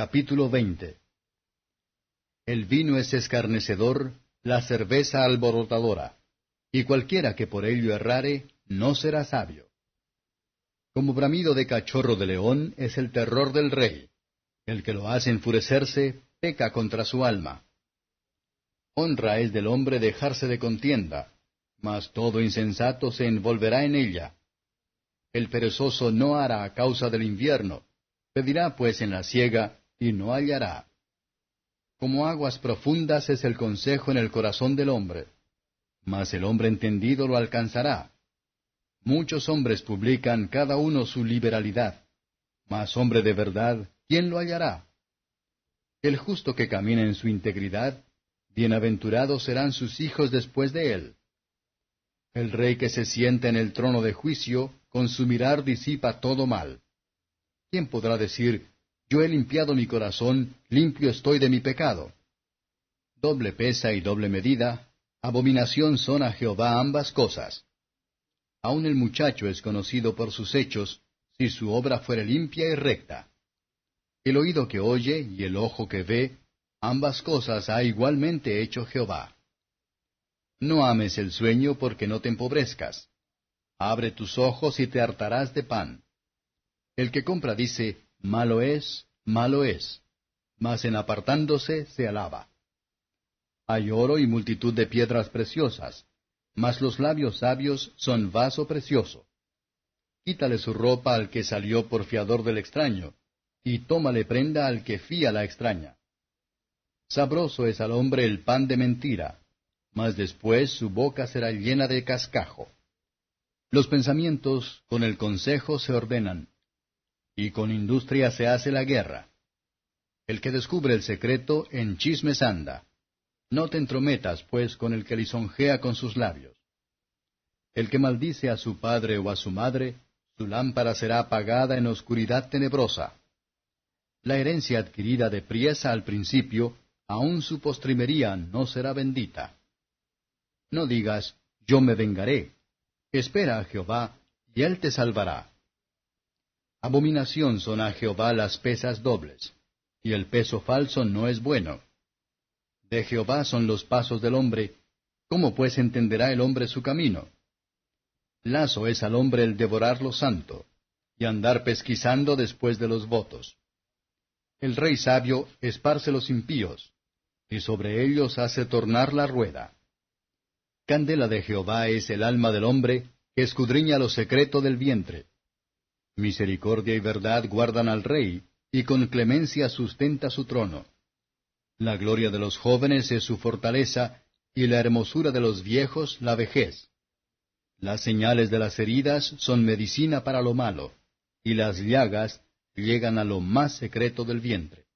Capítulo 20 El vino es escarnecedor, la cerveza alborotadora, y cualquiera que por ello errare, no será sabio. Como bramido de cachorro de león es el terror del rey. El que lo hace enfurecerse, peca contra su alma. Honra es del hombre dejarse de contienda, mas todo insensato se envolverá en ella. El perezoso no hará a causa del invierno, pedirá pues en la siega, y no hallará. Como aguas profundas es el consejo en el corazón del hombre, mas el hombre entendido lo alcanzará. Muchos hombres publican cada uno su liberalidad, mas hombre de verdad, ¿quién lo hallará? El justo que camina en su integridad, bienaventurados serán sus hijos después de él. El rey que se sienta en el trono de juicio, con su mirar disipa todo mal. ¿Quién podrá decir, yo he limpiado mi corazón, limpio estoy de mi pecado. Doble pesa y doble medida, abominación son a Jehová ambas cosas. Aun el muchacho es conocido por sus hechos, si su obra fuere limpia y recta. El oído que oye y el ojo que ve, ambas cosas ha igualmente hecho Jehová. No ames el sueño porque no te empobrezcas. Abre tus ojos y te hartarás de pan. El que compra dice, malo es, malo es, mas en apartándose se alaba. Hay oro y multitud de piedras preciosas, mas los labios sabios son vaso precioso. Quítale su ropa al que salió por fiador del extraño, y tómale prenda al que fía la extraña. Sabroso es al hombre el pan de mentira, mas después su boca será llena de cascajo. Los pensamientos con el consejo se ordenan, y con industria se hace la guerra. El que descubre el secreto en chismes anda. No te entrometas, pues, con el que lisonjea con sus labios. El que maldice a su padre o a su madre, su lámpara será apagada en oscuridad tenebrosa. La herencia adquirida de priesa al principio, aun su postrimería no será bendita. No digas, yo me vengaré. Espera a Jehová, y él te salvará. Abominación son a Jehová las pesas dobles, y el peso falso no es bueno. De Jehová son los pasos del hombre, ¿cómo pues entenderá el hombre su camino? Lazo es al hombre el devorar lo santo, y andar pesquisando después de los votos. El rey sabio esparce los impíos, y sobre ellos hace tornar la rueda. Candela de Jehová es el alma del hombre, que escudriña lo secreto del vientre. Misericordia y verdad guardan al rey, y con clemencia sustenta su trono. La gloria de los jóvenes es su fortaleza, y la hermosura de los viejos la vejez. Las señales de las heridas son medicina para lo malo, y las llagas llegan a lo más secreto del vientre.